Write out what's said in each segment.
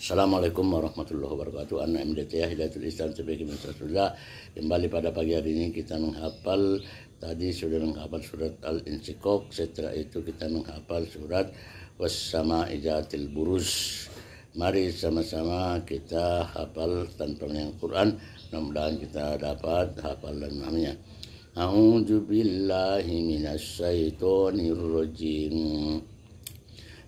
Assalamualaikum warahmatullahi wabarakatuh. Anak MDTA Hidayatul Islam sebagai Sudah. Kembali pada pagi hari ini kita menghafal tadi sudah menghafal surat Al-Insyikok, setelah itu kita menghafal surat Wassama Ijatil Burus. Mari sama-sama kita hafal tanpa yang Quran. Mudah-mudahan kita dapat hafal dan memahaminya. A'udzu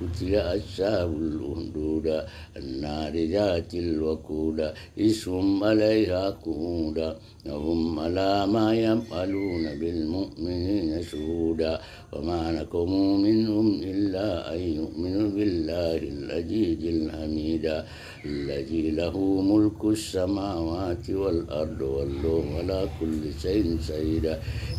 قتل الشاب الأندودة النار ذات الوقودة إسهم عليها قعودا وهم على ما يفعلون بالمؤمنين شهودا وما لكم منهم إلا أن يؤمنوا بالله العزيز الحميد الذي له ملك السماوات والأرض والله على كل شيء سيدا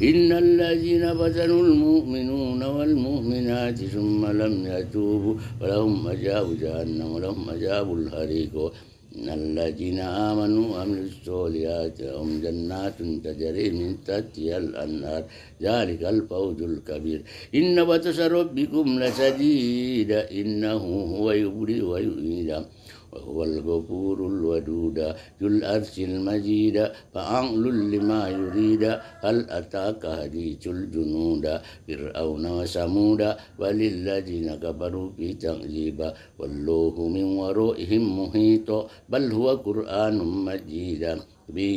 إن الذين فتنوا المؤمنون والمؤمنات ثم لم يتوبوا महबूब रहम अजाब जहन्नम रहम अजाबुल हरी को إن الذين آمنوا وعملوا الصالحات لهم جنات تجري من تحتها الأنهار ذلك الفوز الكبير إن بطش ربكم لشديد إنه هو يبري ويؤيد وهو الغفور الودود ذو الأرش المجيد فأعل لما يريد هل أتاك حديث الجنود فرعون وثمود وللذين كفروا في تكذيب والله من ورائهم محيط بل هو قرآن مجيد في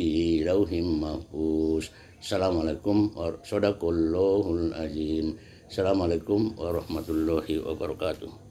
لوح محفوظ السلام عليكم صدق الله العظيم السلام عليكم ورحمة الله وبركاته